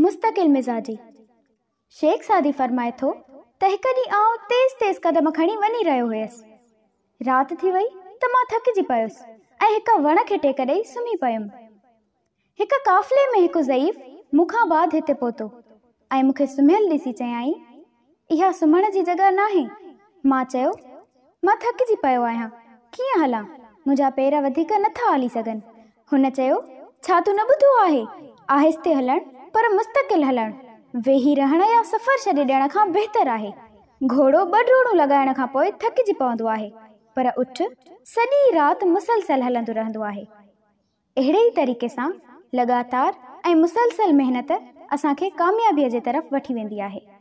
मुस्तकिल मिज़ाजी शेख सादी फ़रमाए थो त हिकु ॾींहुं आउं तेज़ तेज़ कदम खणी वञी रहियो हुयसि राति थी वई त मां थकिजी पयुसि ऐं हिकु वण खे टेके ॾेई सुम्ही पयुमि हिकु काफ़िले में हिकु ज़ईफ़ मूंखां बाद हिते पहुतो ऐं मूंखे सुम्हियल ॾिसी चयाईं इहा सुम्हण जी जॻह न आहे मां चयो मां थकिजी पियो आहियां कीअं हलां मुंहिंजा पेर वधीक नथा हली सघनि हुन चयो छा तूं न ॿुधो आहे आहिस्ते हलणु पर मुस्तकिल हलणु वेही रहण या सफ़र छॾे ॾियण खां बहितर आहे घोड़ो ॿ ड्रोड़ूं लॻाइण खां पोइ थकिजी पवंदो आहे पर उठ सॼी राति मुसलसल हलंदो रहंदो आहे अहिड़े ई तरीक़े सां लॻातार ऐं मुसलसल महिनत असांखे कामयाबीअ जे तरफ़ वठी वेंदी आहे